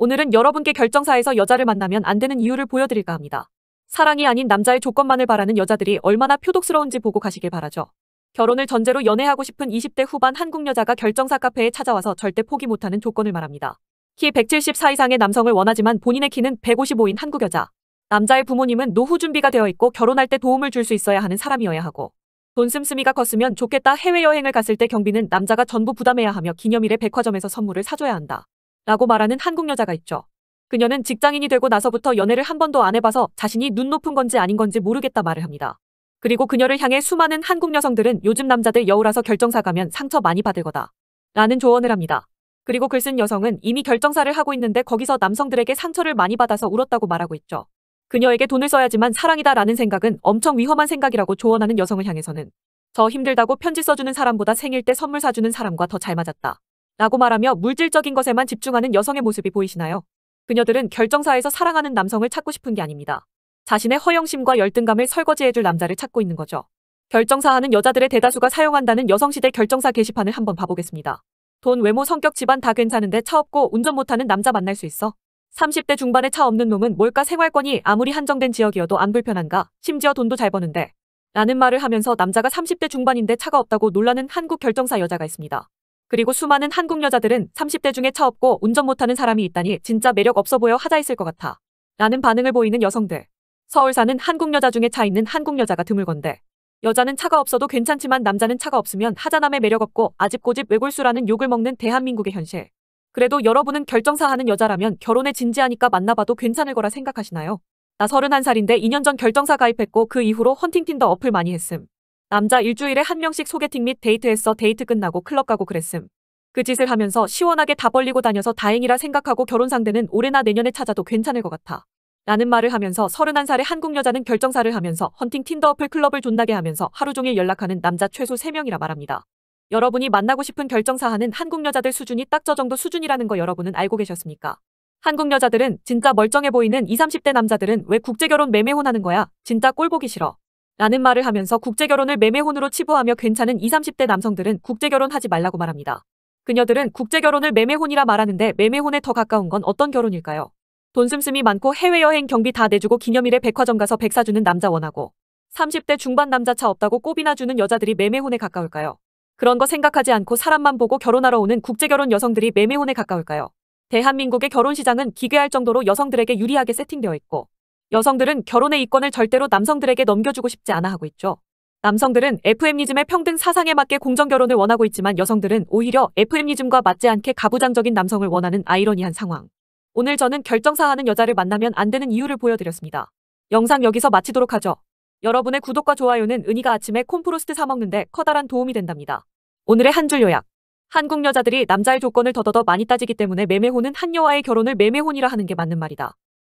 오늘은 여러분께 결정사에서 여자를 만나면 안 되는 이유를 보여드릴까 합니다. 사랑이 아닌 남자의 조건만을 바라는 여자들이 얼마나 표독스러운지 보고 가시길 바라죠. 결혼을 전제로 연애하고 싶은 20대 후반 한국 여자가 결정사 카페에 찾아와서 절대 포기 못하는 조건을 말합니다. 키 174 이상의 남성을 원하지만 본인의 키는 155인 한국 여자. 남자의 부모님은 노후 준비가 되어 있고 결혼할 때 도움을 줄 수 있어야 하는 사람이어야 하고 돈 씀씀이가 컸으면 좋겠다 해외여행을 갔을 때 경비는 남자가 전부 부담해야 하며 기념일에 백화점에서 선물을 사줘야 한다. 라고 말하는 한국 여자가 있죠. 그녀는 직장인이 되고 나서부터 연애를 한 번도 안 해봐서 자신이 눈 높은 건지 아닌 건지 모르겠다 말을 합니다. 그리고 그녀를 향해 수많은 한국 여성들은 요즘 남자들 여우라서 결정사 가면 상처 많이 받을 거다. 라는 조언을 합니다. 그리고 글 쓴 여성은 이미 결정사를 하고 있는데 거기서 남성들에게 상처를 많이 받아서 울었다고 말하고 있죠. 그녀에게 돈을 써야지만 사랑이다 라는 생각은 엄청 위험한 생각이라고 조언하는 여성을 향해서는 저 힘들다고 편지 써주는 사람보다 생일 때 선물 사주는 사람과 더 잘 맞았다. 라고 말하며 물질적인 것에만 집중하는 여성의 모습이 보이시나요? 그녀들은 결정사에서 사랑하는 남성을 찾고 싶은 게 아닙니다. 자신의 허영심과 열등감을 설거지해줄 남자를 찾고 있는 거죠. 결정사 하는 여자들의 대다수가 사용한다는 여성시대 결정사 게시판을 한번 봐보겠습니다. 돈, 외모, 성격, 집안 다 괜찮은데 차 없고 운전 못하는 남자 만날 수 있어? 30대 중반에 차 없는 놈은 뭘까 생활권이 아무리 한정된 지역이어도 안 불편한가? 심지어 돈도 잘 버는데. 라는 말을 하면서 남자가 30대 중반인데 차가 없다고 놀라는 한국 결정사 여자가 있습니다. 그리고 수많은 한국 여자들은 30대 중에 차 없고 운전 못하는 사람이 있다니 진짜 매력 없어 보여 하자있을 것 같아. 라는 반응을 보이는 여성들. 서울 사는 한국 여자 중에 차 있는 한국 여자가 드물건데. 여자는 차가 없어도 괜찮지만 남자는 차가 없으면 하자남의 매력 없고 아집고집 외골수라는 욕을 먹는 대한민국의 현실. 그래도 여러분은 결정사하는 여자라면 결혼에 진지하니까 만나봐도 괜찮을 거라 생각하시나요? 나 31살인데 2년 전 결정사 가입했고 그 이후로 헌팅틴더 어플 많이 했음. 남자 일주일에 한 명씩 소개팅 및 데이트했어 데이트 끝나고 클럽 가고 그랬음. 그 짓을 하면서 시원하게 다 벌리고 다녀서 다행이라 생각하고 결혼 상대는 올해나 내년에 찾아도 괜찮을 것 같아. 라는 말을 하면서 31살의 한국 여자는 결정사를 하면서 헌팅 틴더 어플 클럽을 존나게 하면서 하루 종일 연락하는 남자 최소 3명이라 말합니다. 여러분이 만나고 싶은 결정사하는 한국 여자들 수준이 딱 저 정도 수준이라는 거 여러분은 알고 계셨습니까? 한국 여자들은 진짜 멀쩡해 보이는 20, 30대 남자들은 왜 국제결혼 매매혼하는 거야? 진짜 꼴보기 싫어. 라는 말을 하면서 국제결혼을 매매혼으로 치부하며 괜찮은 20, 30대 남성들은 국제결혼하지 말라고 말합니다. 그녀들은 국제결혼을 매매혼이라 말하는데 매매혼에 더 가까운 건 어떤 결혼일까요? 돈 씀씀이 많고 해외여행 경비 다 내주고 기념일에 백화점 가서 백 사주는 남자 원하고 30대 중반 남자차 없다고 꼬비나 주는 여자들이 매매혼에 가까울까요? 그런 거 생각하지 않고 사람만 보고 결혼하러 오는 국제결혼 여성들이 매매혼에 가까울까요? 대한민국의 결혼시장은 기괴할 정도로 여성들에게 유리하게 세팅되어 있고 여성들은 결혼의 이권을 절대로 남성들에게 넘겨주고 싶지 않아 하고 있죠. 남성들은 FM니즘의 평등 사상에 맞게 공정결혼을 원하고 있지만 여성들은 오히려 FM니즘과 맞지 않게 가부장적인 남성을 원하는 아이러니한 상황. 오늘 저는 결정사하는 여자를 만나면 안 되는 이유를 보여드렸습니다. 영상 여기서 마치도록 하죠. 여러분의 구독과 좋아요는 은희가 아침에 콤프로스트 사먹는데 커다란 도움이 된답니다. 오늘의 한 줄 요약. 한국 여자들이 남자의 조건을 더더더 많이 따지기 때문에 매매혼은 한여와의 결혼을 매매혼이라 하는 게 맞는 말이다.